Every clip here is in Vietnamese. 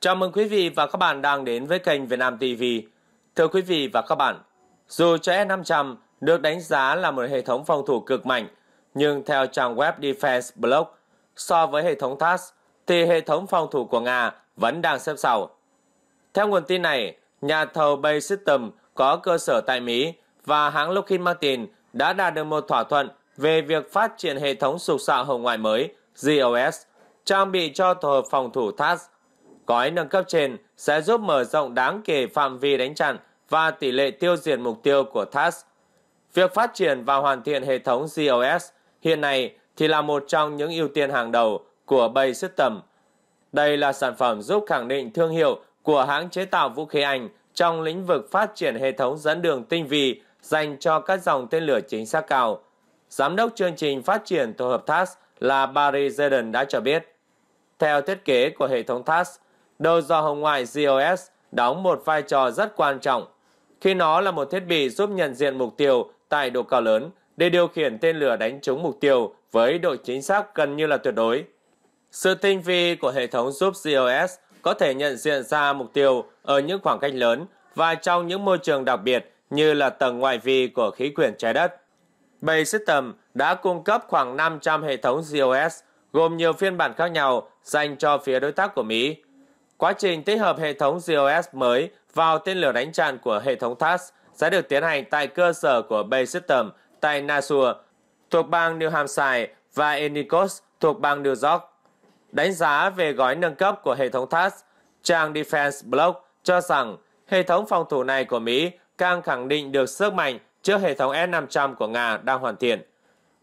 Chào mừng quý vị và các bạn đang đến với kênh Việt Nam TV. Thưa quý vị và các bạn, dù cho S500 được đánh giá là một hệ thống phòng thủ cực mạnh, nhưng theo trang web Defense Blog, so với hệ thống TAS thì hệ thống phòng thủ của Nga vẫn đang xếp sau. Theo nguồn tin này, nhà thầu Bay System có cơ sở tại Mỹ và hãng Lockheed Martin đã đạt được một thỏa thuận về việc phát triển hệ thống sục xạ hồng ngoại mới GOS trang bị cho tổ hợp phòng thủ TAS Gói nâng cấp trên sẽ giúp mở rộng đáng kể phạm vi đánh chặn và tỷ lệ tiêu diệt mục tiêu của TAS. Việc phát triển và hoàn thiện hệ thống GOS hiện nay thì là một trong những ưu tiên hàng đầu của Bay System. Đây là sản phẩm giúp khẳng định thương hiệu của hãng chế tạo vũ khí Anh trong lĩnh vực phát triển hệ thống dẫn đường tinh vi dành cho các dòng tên lửa chính xác cao. Giám đốc chương trình phát triển tổ hợp TAS là Barry Zeden đã cho biết. Theo thiết kế của hệ thống TAS, đầu dò hồng ngoại COS đóng một vai trò rất quan trọng khi nó là một thiết bị giúp nhận diện mục tiêu tại độ cao lớn để điều khiển tên lửa đánh trúng mục tiêu với độ chính xác gần như là tuyệt đối. Sự tinh vi của hệ thống giúp COS có thể nhận diện ra mục tiêu ở những khoảng cách lớn và trong những môi trường đặc biệt như là tầng ngoại vi của khí quyển trái đất. Bay System đã cung cấp khoảng 500 hệ thống COS gồm nhiều phiên bản khác nhau dành cho phía đối tác của Mỹ Quá trình tích hợp hệ thống GOS mới vào tên lửa đánh chặn của hệ thống THAS sẽ được tiến hành tại cơ sở của Bay System tại Nassau thuộc bang New Hampshire và Enicos thuộc bang New York. Đánh giá về gói nâng cấp của hệ thống THAS, trang Defense Blog cho rằng hệ thống phòng thủ này của Mỹ càng khẳng định được sức mạnh trước hệ thống S-500 của Nga đang hoàn thiện.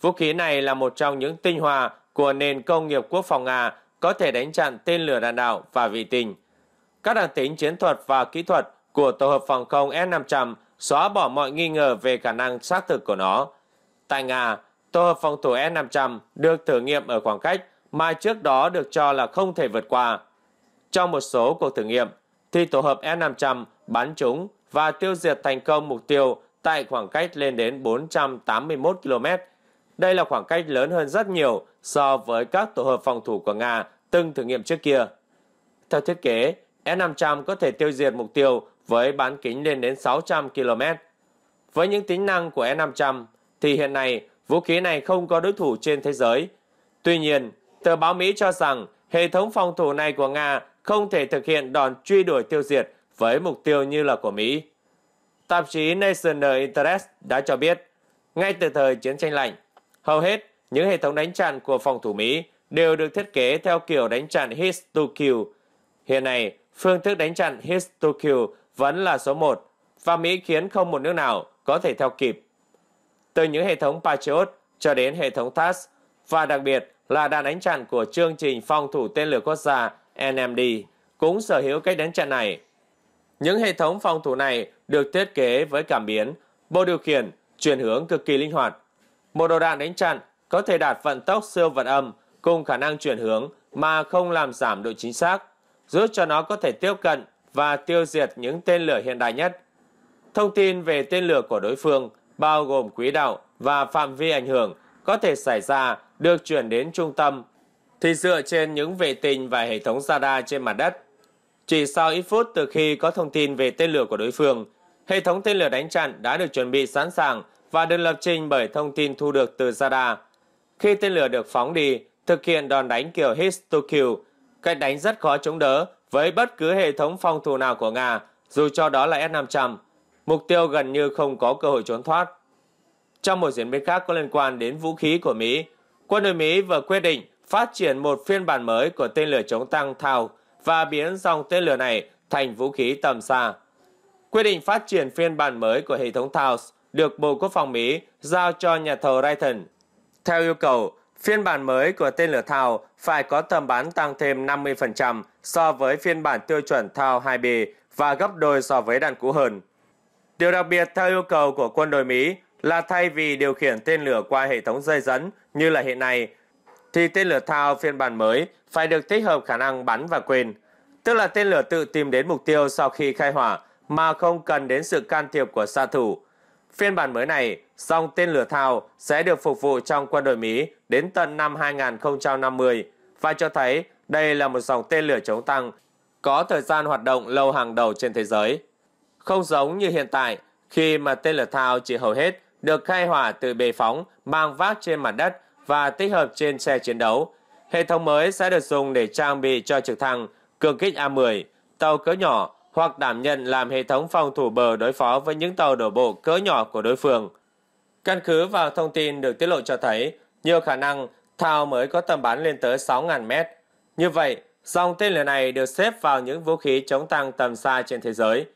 Vũ khí này là một trong những tinh hoa của nền công nghiệp quốc phòng Nga có thể đánh chặn tên lửa đạn đạo và vệ tình Các đặc tính chiến thuật và kỹ thuật của tổ hợp phòng không S-500 xóa bỏ mọi nghi ngờ về khả năng xác thực của nó. Tại Nga, tổ hợp phòng thủ S-500 được thử nghiệm ở khoảng cách mà trước đó được cho là không thể vượt qua. Trong một số cuộc thử nghiệm, thì tổ hợp S-500 bắn trúng và tiêu diệt thành công mục tiêu tại khoảng cách lên đến 481 km đây là khoảng cách lớn hơn rất nhiều so với các tổ hợp phòng thủ của Nga từng thử nghiệm trước kia. Theo thiết kế, S-500 có thể tiêu diệt mục tiêu với bán kính lên đến 600 km. Với những tính năng của S-500 thì hiện nay vũ khí này không có đối thủ trên thế giới. Tuy nhiên, tờ báo Mỹ cho rằng hệ thống phòng thủ này của Nga không thể thực hiện đòn truy đuổi tiêu diệt với mục tiêu như là của Mỹ. Tạp chí National Interest đã cho biết, ngay từ thời chiến tranh lạnh, Hầu hết, những hệ thống đánh chặn của phòng thủ Mỹ đều được thiết kế theo kiểu đánh chặn hit to kill. Hiện nay, phương thức đánh chặn hit to kill vẫn là số 1 và Mỹ khiến không một nước nào có thể theo kịp. Từ những hệ thống Patriot cho đến hệ thống TAS và đặc biệt là đạn đánh chặn của chương trình phòng thủ tên lửa quốc gia NMD cũng sở hữu cách đánh chặn này. Những hệ thống phòng thủ này được thiết kế với cảm biến, bộ điều khiển, chuyển hướng cực kỳ linh hoạt một đầu đạn đánh chặn có thể đạt vận tốc siêu vật âm cùng khả năng chuyển hướng mà không làm giảm độ chính xác, giúp cho nó có thể tiếp cận và tiêu diệt những tên lửa hiện đại nhất. Thông tin về tên lửa của đối phương bao gồm quỹ đạo và phạm vi ảnh hưởng có thể xảy ra được chuyển đến trung tâm thì dựa trên những vệ tinh và hệ thống radar trên mặt đất. Chỉ sau ít phút từ khi có thông tin về tên lửa của đối phương, hệ thống tên lửa đánh chặn đã được chuẩn bị sẵn sàng và được lập trình bởi thông tin thu được từ radar. Khi tên lửa được phóng đi, thực hiện đòn đánh kiểu Hit-to-Kill, cách đánh rất khó chống đỡ với bất cứ hệ thống phòng thủ nào của Nga, dù cho đó là S-500. Mục tiêu gần như không có cơ hội trốn thoát. Trong một diễn biến khác có liên quan đến vũ khí của Mỹ, quân đội Mỹ vừa quyết định phát triển một phiên bản mới của tên lửa chống tăng Thao và biến dòng tên lửa này thành vũ khí tầm xa. Quyết định phát triển phiên bản mới của hệ thống thao được Bộ Quốc phòng Mỹ giao cho nhà thầu Raytheon. Theo yêu cầu, phiên bản mới của tên lửa thao phải có tầm bắn tăng thêm 50% so với phiên bản tiêu chuẩn thao 2B và gấp đôi so với đạn cũ hơn. Điều đặc biệt theo yêu cầu của quân đội Mỹ là thay vì điều khiển tên lửa qua hệ thống dây dẫn như là hiện nay, thì tên lửa thao phiên bản mới phải được tích hợp khả năng bắn và quên, tức là tên lửa tự tìm đến mục tiêu sau khi khai hỏa mà không cần đến sự can thiệp của xa thủ. Phiên bản mới này, dòng tên lửa thao sẽ được phục vụ trong quân đội Mỹ đến tận năm 2050 và cho thấy đây là một dòng tên lửa chống tăng có thời gian hoạt động lâu hàng đầu trên thế giới. Không giống như hiện tại, khi mà tên lửa thao chỉ hầu hết được khai hỏa từ bề phóng mang vác trên mặt đất và tích hợp trên xe chiến đấu. Hệ thống mới sẽ được dùng để trang bị cho trực thăng, cường kích A-10, tàu cỡ nhỏ hoặc đảm nhận làm hệ thống phòng thủ bờ đối phó với những tàu đổ bộ cỡ nhỏ của đối phương. Căn cứ vào thông tin được tiết lộ cho thấy, nhiều khả năng Thao mới có tầm bắn lên tới 6.000 mét. Như vậy, dòng tên lửa này được xếp vào những vũ khí chống tăng tầm xa trên thế giới.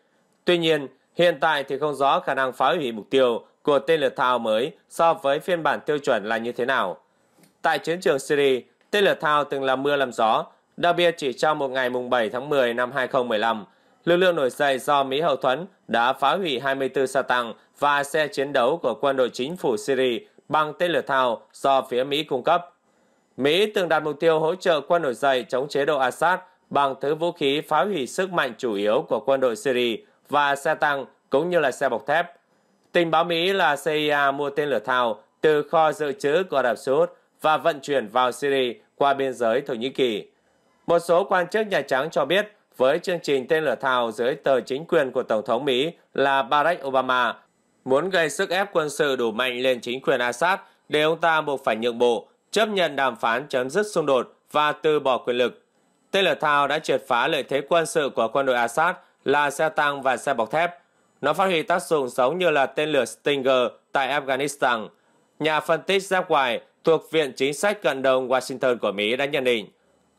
Tuy nhiên, hiện tại thì không rõ khả năng phá hủy mục tiêu của tên lửa Thao mới so với phiên bản tiêu chuẩn là như thế nào. Tại chiến trường Syria, tên lửa Thao từng làm mưa làm gió, đặc biệt chỉ trong một ngày mùng 7 tháng 10 năm 2015, Lực lượng nổi dậy do Mỹ hậu thuẫn đã phá hủy 24 xe tăng và xe chiến đấu của quân đội chính phủ Syria bằng tên lửa thao do phía Mỹ cung cấp. Mỹ từng đặt mục tiêu hỗ trợ quân nổi dậy chống chế độ Assad bằng thứ vũ khí phá hủy sức mạnh chủ yếu của quân đội Syria và xe tăng cũng như là xe bọc thép. Tình báo Mỹ là CIA mua tên lửa thao từ kho dự trữ của Ả Rập và vận chuyển vào Syria qua biên giới Thổ Nhĩ Kỳ. Một số quan chức Nhà Trắng cho biết với chương trình tên lửa thào dưới tờ chính quyền của Tổng thống Mỹ là Barack Obama, muốn gây sức ép quân sự đủ mạnh lên chính quyền Assad để ông ta buộc phải nhượng bộ, chấp nhận đàm phán chấm dứt xung đột và từ bỏ quyền lực. Tên lửa thao đã triệt phá lợi thế quân sự của quân đội Assad là xe tăng và xe bọc thép. Nó phát huy tác dụng giống như là tên lửa Stinger tại Afghanistan. Nhà phân tích Jack White thuộc Viện Chính sách Cận đồng Washington của Mỹ đã nhận định.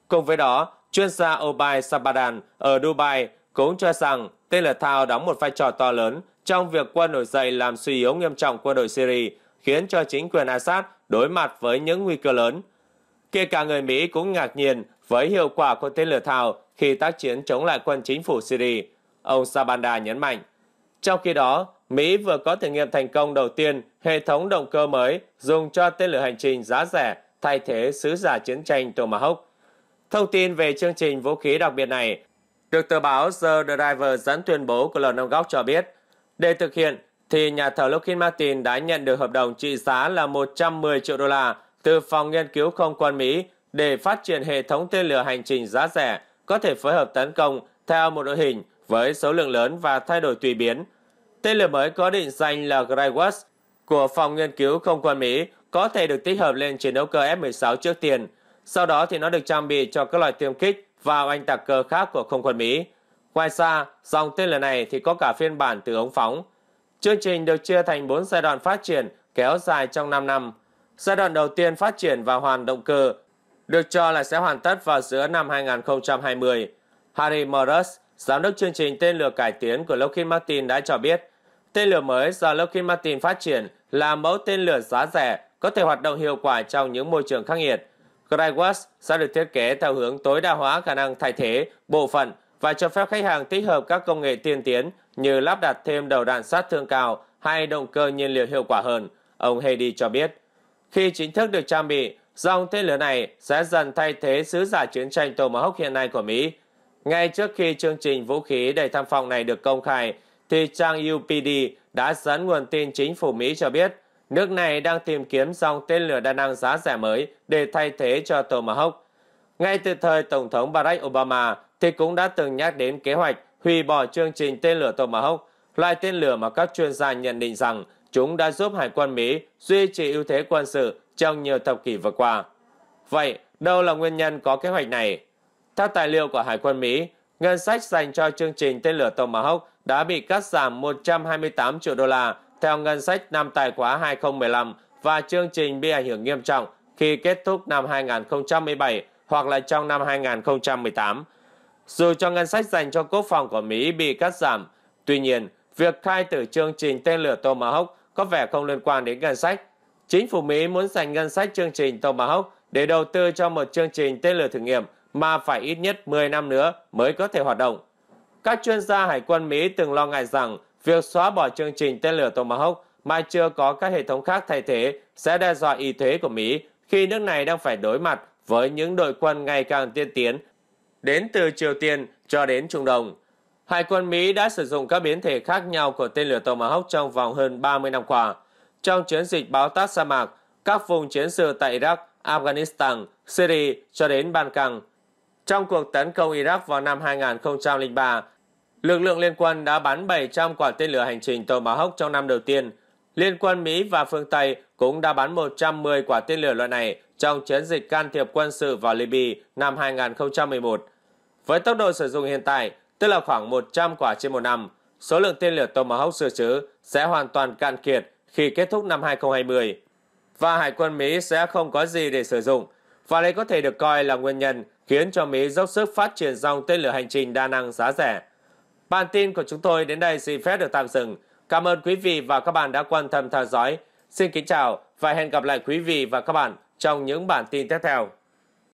Cùng với đó, Chuyên gia Obai Sabadan ở Dubai cũng cho rằng tên lửa thao đóng một vai trò to lớn trong việc quân nổi dậy làm suy yếu nghiêm trọng quân đội Syria, khiến cho chính quyền Assad đối mặt với những nguy cơ lớn. Kể cả người Mỹ cũng ngạc nhiên với hiệu quả của tên lửa thao khi tác chiến chống lại quân chính phủ Syria, ông Sabanda nhấn mạnh. Trong khi đó, Mỹ vừa có thử nghiệm thành công đầu tiên hệ thống động cơ mới dùng cho tên lửa hành trình giá rẻ thay thế sứ giả chiến tranh Tomahawk Thông tin về chương trình vũ khí đặc biệt này được tờ báo The Driver dẫn tuyên bố của Lầu Năm Góc cho biết. Để thực hiện, thì nhà thầu Lockheed Martin đã nhận được hợp đồng trị giá là 110 triệu đô la từ Phòng Nghiên cứu Không quân Mỹ để phát triển hệ thống tên lửa hành trình giá rẻ có thể phối hợp tấn công theo một đội hình với số lượng lớn và thay đổi tùy biến. Tên lửa mới có định danh là Greywas của Phòng Nghiên cứu Không quân Mỹ có thể được tích hợp lên chiến đấu cơ F-16 trước tiền. Sau đó thì nó được trang bị cho các loại tiêm kích và oanh tạc cơ khác của không quân Mỹ. Ngoài ra, dòng tên lửa này thì có cả phiên bản từ ống phóng. Chương trình được chia thành 4 giai đoạn phát triển kéo dài trong 5 năm. Giai đoạn đầu tiên phát triển và hoàn động cơ được cho là sẽ hoàn tất vào giữa năm 2020. Harry Morris, giám đốc chương trình tên lửa cải tiến của Lockheed Martin đã cho biết, tên lửa mới do Lockheed Martin phát triển là mẫu tên lửa giá rẻ có thể hoạt động hiệu quả trong những môi trường khắc nghiệt. Graiwas sẽ được thiết kế theo hướng tối đa hóa khả năng thay thế, bộ phận và cho phép khách hàng tích hợp các công nghệ tiên tiến như lắp đặt thêm đầu đạn sát thương cao hay động cơ nhiên liệu hiệu quả hơn, ông Hedy cho biết. Khi chính thức được trang bị, dòng tên lửa này sẽ dần thay thế sứ giả chiến tranh Tomahawk hiện nay của Mỹ. Ngay trước khi chương trình vũ khí đầy tham vọng này được công khai, thì trang UPD đã dẫn nguồn tin chính phủ Mỹ cho biết – Nước này đang tìm kiếm dòng tên lửa đa năng giá rẻ mới để thay thế cho Tomahawk. Ngay từ thời Tổng thống Barack Obama thì cũng đã từng nhắc đến kế hoạch hủy bỏ chương trình tên lửa Tomahawk, loại tên lửa mà các chuyên gia nhận định rằng chúng đã giúp Hải quân Mỹ duy trì ưu thế quân sự trong nhiều thập kỷ vừa qua. Vậy, đâu là nguyên nhân có kế hoạch này? Theo tài liệu của Hải quân Mỹ, ngân sách dành cho chương trình tên lửa Tomahawk đã bị cắt giảm 128 triệu đô la theo ngân sách năm tài khóa 2015 và chương trình bị ảnh hưởng nghiêm trọng khi kết thúc năm 2017 hoặc là trong năm 2018. Dù cho ngân sách dành cho quốc phòng của Mỹ bị cắt giảm, tuy nhiên, việc khai tử chương trình tên lửa Tomahawk có vẻ không liên quan đến ngân sách. Chính phủ Mỹ muốn dành ngân sách chương trình Tomahawk để đầu tư cho một chương trình tên lửa thử nghiệm mà phải ít nhất 10 năm nữa mới có thể hoạt động. Các chuyên gia hải quân Mỹ từng lo ngại rằng Việc xóa bỏ chương trình tên lửa Tomahawk mà chưa có các hệ thống khác thay thế sẽ đe dọa y thế của Mỹ khi nước này đang phải đối mặt với những đội quân ngày càng tiên tiến đến từ Triều Tiên cho đến Trung Đông. Hải quân Mỹ đã sử dụng các biến thể khác nhau của tên lửa Tomahawk trong vòng hơn 30 năm qua. Trong chiến dịch báo tát sa mạc, các vùng chiến sự tại Iraq, Afghanistan, Syria cho đến Ban Căng. Trong cuộc tấn công Iraq vào năm 2003, Lực lượng liên quân đã bắn 700 quả tên lửa hành trình Tomahawk trong năm đầu tiên. Liên quân Mỹ và phương Tây cũng đã bắn 110 quả tên lửa loại này trong chiến dịch can thiệp quân sự vào Libya năm 2011. Với tốc độ sử dụng hiện tại, tức là khoảng 100 quả trên một năm, số lượng tên lửa Tomahawk sửa chứa sẽ hoàn toàn cạn kiệt khi kết thúc năm 2020. Và Hải quân Mỹ sẽ không có gì để sử dụng, và đây có thể được coi là nguyên nhân khiến cho Mỹ dốc sức phát triển dòng tên lửa hành trình đa năng giá rẻ. Bản tin của chúng tôi đến đây xin phép được tạm dừng. Cảm ơn quý vị và các bạn đã quan tâm theo dõi. Xin kính chào và hẹn gặp lại quý vị và các bạn trong những bản tin tiếp theo.